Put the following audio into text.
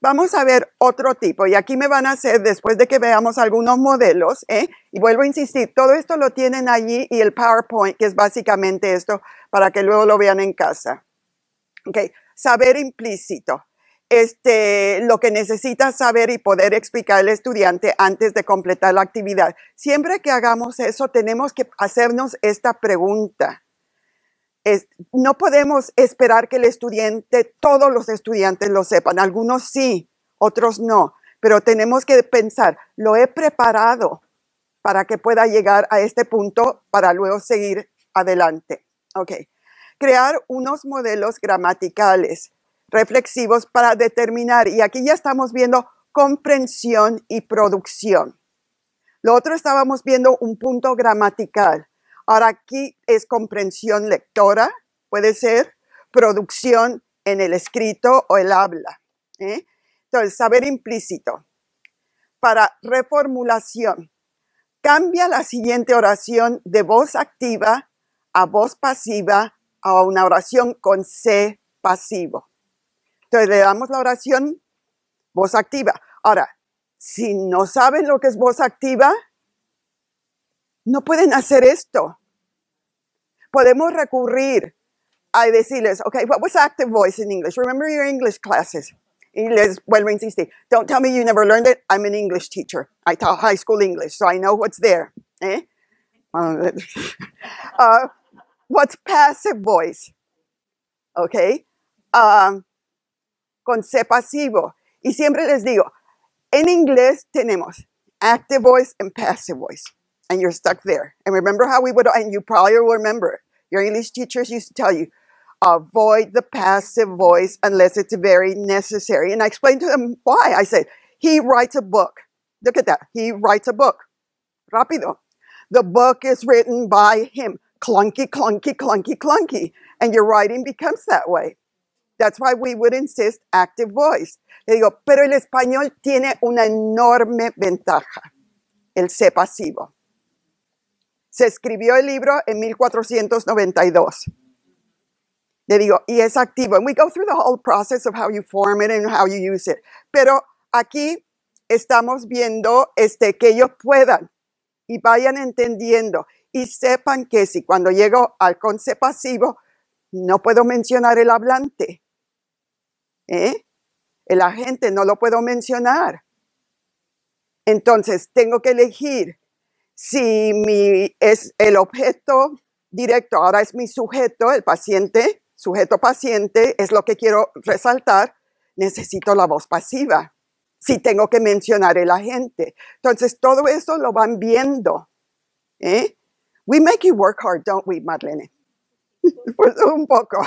Vamos a ver otro tipo y aquí me van a hacer después de que veamos algunos modelos, ¿eh? y vuelvo a insistir, todo esto lo tienen allí y el PowerPoint, que es básicamente esto, para que luego lo vean en casa. Okay. Saber implícito, este, lo que necesita saber y poder explicar el estudiante antes de completar la actividad. Siempre que hagamos eso tenemos que hacernos esta pregunta no podemos esperar que el estudiante, todos los estudiantes lo sepan, algunos sí, otros no, pero tenemos que pensar, lo he preparado para que pueda llegar a este punto para luego seguir adelante. Crear unos modelos gramaticales reflexivos para determinar, y aquí ya estamos viendo comprensión y producción. Lo otro estábamos viendo un punto gramatical Ahora aquí es comprensión lectora, puede ser producción en el escrito o el habla. ¿eh? Entonces, saber implícito. Para reformulación, cambia la siguiente oración de voz activa a voz pasiva a una oración con C pasivo. Entonces le damos la oración voz activa. Ahora, si no saben lo que es voz activa, no pueden hacer esto. Podemos recurrir a decirles, okay, what was active voice in English? Remember your English classes. Y les vuelvo a insistir, don't tell me you never learned it. I'm an English teacher. I taught high school English, so I know what's there. Eh? Uh, what's passive voice? Okay. Um, con C pasivo. Y siempre les digo, en inglés tenemos active voice and passive voice. and you're stuck there. And remember how we would, and you probably will remember, your English teachers used to tell you, avoid the passive voice unless it's very necessary. And I explained to them why. I said, he writes a book. Look at that. He writes a book. Rapido. The book is written by him. Clunky, clunky, clunky, clunky. And your writing becomes that way. That's why we would insist active voice. Le digo, pero el español tiene una enorme ventaja. El se pasivo. Se escribió el libro en 1492. Le digo, y es activo. And we go through the whole process of how you form it and how you use it. Pero aquí estamos viendo este, que ellos puedan y vayan entendiendo y sepan que si cuando llego al concepto pasivo, no puedo mencionar el hablante. ¿eh? El agente no lo puedo mencionar. Entonces, tengo que elegir si mi, es el objeto directo, ahora es mi sujeto, el paciente, sujeto paciente, es lo que quiero resaltar, necesito la voz pasiva, si tengo que mencionar el agente. Entonces, todo eso lo van viendo. ¿eh? We make you work hard, don't we, Marlene? Pues, un poco.